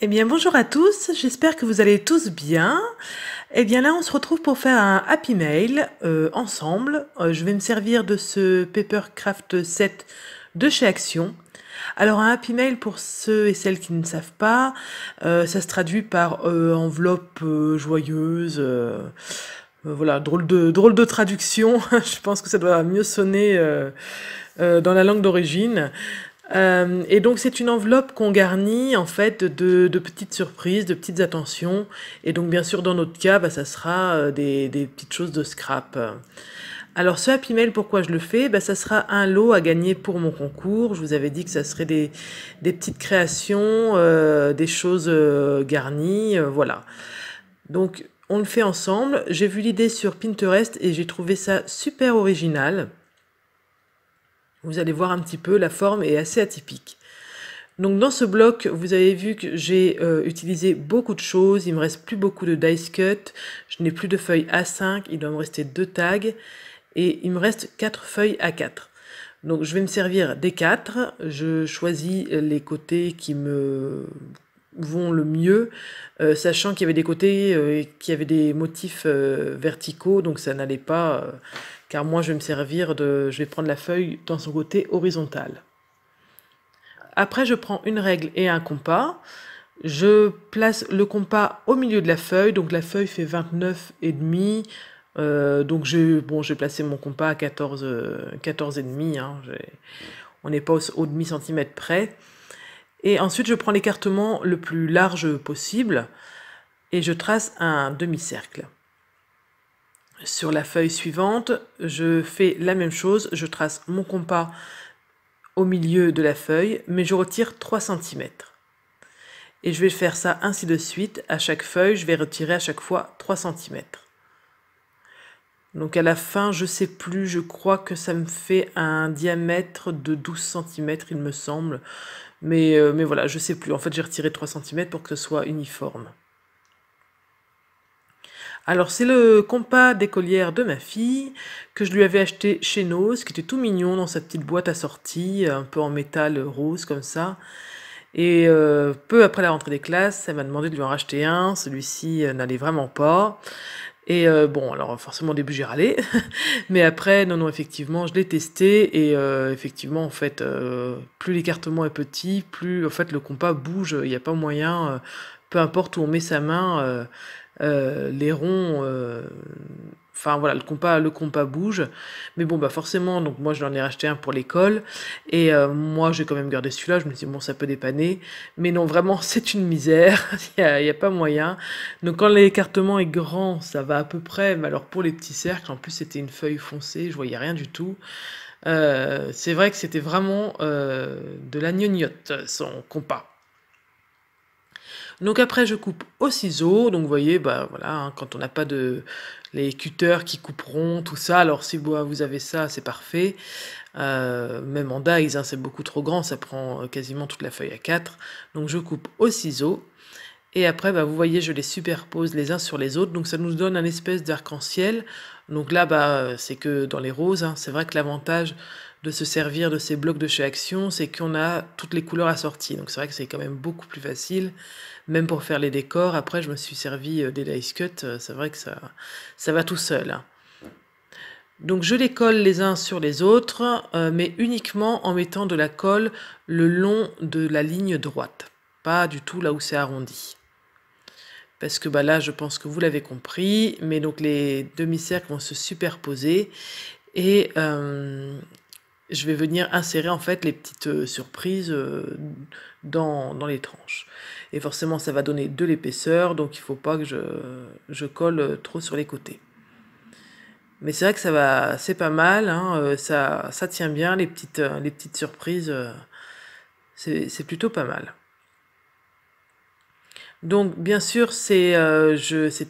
Eh bien bonjour à tous, j'espère que vous allez tous bien. Eh bien là on se retrouve pour faire un happy mail euh, ensemble. Euh, je vais me servir de ce Papercraft set de chez Action. Alors un happy mail pour ceux et celles qui ne savent pas, euh, ça se traduit par enveloppe joyeuse. voilà, drôle de, drôle de traduction, je pense que ça doit mieux sonner dans la langue d'origine. Euh, et donc c'est une enveloppe qu'on garnit en fait de, petites surprises, de petites attentions. Et donc bien sûr dans notre cas, bah, ça sera euh, des, petites choses de scrap. Alors ce Happy Mail, pourquoi je le fais bah, Ça sera un lot à gagner pour mon concours. Je vous avais dit que ça serait des, petites créations, euh, des choses garnies, voilà. Donc on le fait ensemble. J'ai vu l'idée sur Pinterest et j'ai trouvé ça super original. Vous allez voir un petit peu, la forme est assez atypique. Donc dans ce bloc, vous avez vu que j'ai euh, utilisé beaucoup de choses, il me reste plus beaucoup de dice cut, je n'ai plus de feuilles A5, il doit me rester deux tags, et il me reste quatre feuilles A4. Donc je vais me servir des quatre, je choisis les côtés qui me vont le mieux, euh, sachant qu'il y avait des côtés euh, qu'il y avait des motifs euh, verticaux, donc ça n'allait pas, car moi je vais me servir de, je vais prendre la feuille dans son côté horizontal. Après, je prends une règle et un compas. Je place le compas au milieu de la feuille, donc la feuille fait 29 et demi. donc je, bon, j'ai placé mon compas à 14, 14 et demi. Hein, on n'est pas au demi centimètre près. Et ensuite, je prends l'écartement le plus large possible et je trace un demi-cercle. Sur la feuille suivante, je fais la même chose, je trace mon compas au milieu de la feuille, mais je retire 3 cm. Et je vais faire ça ainsi de suite, à chaque feuille, je vais retirer à chaque fois 3 cm. Donc à la fin, je sais plus, je crois que ça me fait un diamètre de 12 cm, il me semble. Euh, mais, voilà, je sais plus. En fait, j'ai retiré 3 cm pour que ce soit uniforme. Alors, c'est le compas d'écolière de ma fille que je lui avais acheté chez NOS, qui était tout mignon dans sa petite boîte assortie, un peu en métal rose comme ça. Et euh, peu après la rentrée des classes, elle m'a demandé de lui en racheter un. Celui-ci euh, n'allait vraiment pas. Et euh, bon, alors forcément au début j'ai râlé, mais après, non, non, effectivement, je l'ai testé et euh, effectivement, en fait, euh, plus l'écartement est petit, plus en fait le compas bouge, il n'y a pas moyen, peu importe où on met sa main, euh, les ronds. Euh, enfin voilà, le compas, le compas bouge. Mais bon, bah forcément, donc moi j'en ai racheté un pour l'école. Et euh, moi j'ai quand même gardé celui-là. Je me dis, bon, ça peut dépanner. Mais non, vraiment, c'est une misère. Il n'y a, a, pas moyen. Donc quand l'écartement est grand, ça va à peu près. Mais alors pour les petits cercles, en plus c'était une feuille foncée, je voyais rien du tout. c'est vrai que c'était vraiment de la gnognotte, son compas. Donc après, je coupe au ciseau. Donc vous voyez, bah voilà, hein, quand on n'a pas de les cutters qui couperont tout ça. Alors si vous avez ça, c'est parfait. Euh, même en dice, hein, c'est beaucoup trop grand, ça prend euh, quasiment toute la feuille à 4. Donc je coupe au ciseau. Et après, bah, vous voyez, je les superpose les uns sur les autres. Donc ça nous donne un espèce d'arc-en-ciel. Donc là, bah, c'est que dans les roses, hein. c'est vrai que l'avantage de se servir de ces blocs de chez Action, c'est qu'on a toutes les couleurs assorties. Donc c'est vrai que c'est quand même beaucoup plus facile, même pour faire les décors. Après, je me suis servi euh, des dice cuts. Euh, c'est vrai que ça, va tout seul. Hein. Donc je les colle les uns sur les autres, euh, mais uniquement en mettant de la colle le long de la ligne droite, pas du tout là où c'est arrondi parce que bah, là, je pense que vous l'avez compris, mais donc les demi-cercles vont se superposer et euh, je vais venir insérer en fait les petites euh, surprises euh, dans, les tranches. Et forcément, ça va donner de l'épaisseur, donc il ne faut pas que je, je, colle trop sur les côtés. Mais c'est vrai que ça va, c'est pas mal, hein, ça, ça tient bien, les petites, les petites surprises, c'est plutôt pas mal. Donc, bien sûr, c'est euh,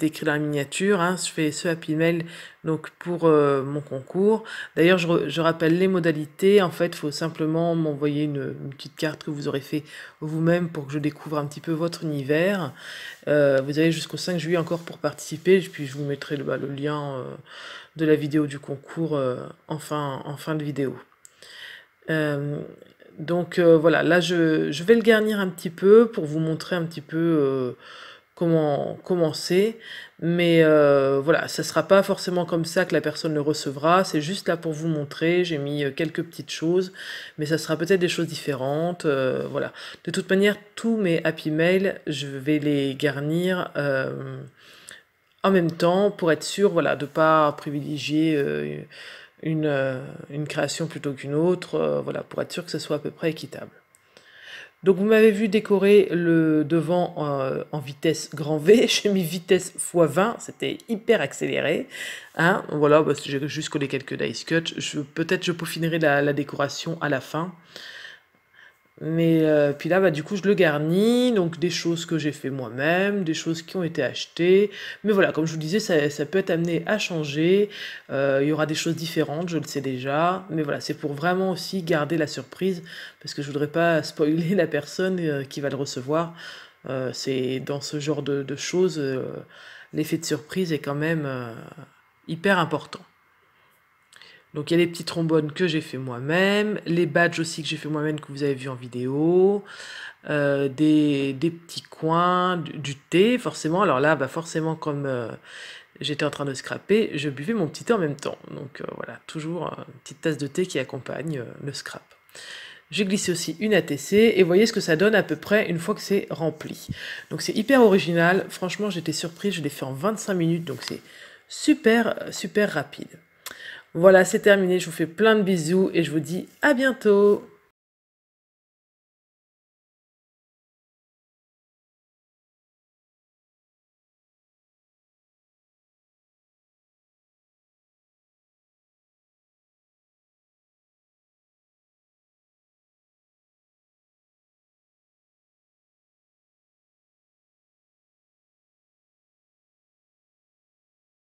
écrit dans la miniature. Hein. je fais ce Happy Mail donc, pour euh, mon concours. D'ailleurs, je, je, rappelle les modalités. En fait, il faut simplement m'envoyer une, petite carte que vous aurez fait vous-même pour que je découvre un petit peu votre univers. Euh, vous avez jusqu'au 5 juillet encore pour participer. Puis, je vous mettrai le bah, lien euh, de la vidéo du concours en, fin, en fin de vidéo. Donc euh, voilà, là je, vais le garnir un petit peu pour vous montrer un petit peu euh, comment commencer. Mais euh, voilà, ça sera pas forcément comme ça que la personne le recevra. C'est juste là pour vous montrer. J'ai mis quelques petites choses, mais ça sera peut-être des choses différentes. voilà. De toute manière, tous mes happy mails, je vais les garnir en même temps pour être sûr, voilà, de pas privilégier une, euh, une création plutôt qu'une autre, euh, voilà, pour être sûr que ce soit à peu près équitable. Donc vous m'avez vu décorer le devant euh, en, vitesse grand V, j'ai mis vitesse x20, c'était hyper accéléré. Hein voilà, bah, j'ai juste collé quelques dice cuts, peut-être je peaufinerai la, la décoration à la fin. Mais euh, puis là, bah, du coup, je le garnis, donc des choses que j'ai fait moi-même, des choses qui ont été achetées. Mais voilà, comme je vous disais, ça, peut être amené à changer. Euh, il y aura des choses différentes, je le sais déjà. Mais voilà, c'est pour vraiment aussi garder la surprise, parce que je voudrais pas spoiler la personne euh, qui va le recevoir. c'est dans ce genre de choses, l'effet de surprise est quand même hyper important. Donc il y a les petits trombones que j'ai fait moi-même, les badges aussi que j'ai fait moi-même que vous avez vu en vidéo, euh, des, petits coins, du, thé forcément. Alors là, bah forcément comme euh, j'étais en train de scraper, je buvais mon petit thé en même temps. Donc euh, voilà, toujours une petite tasse de thé qui accompagne le scrap. J'ai glissé aussi une ATC et voyez ce que ça donne à peu près une fois que c'est rempli. Donc c'est hyper original, franchement j'étais surprise, je l'ai fait en 25 minutes, donc c'est super super rapide. Voilà, c'est terminé. Je vous fais plein de bisous et je vous dis à bientôt.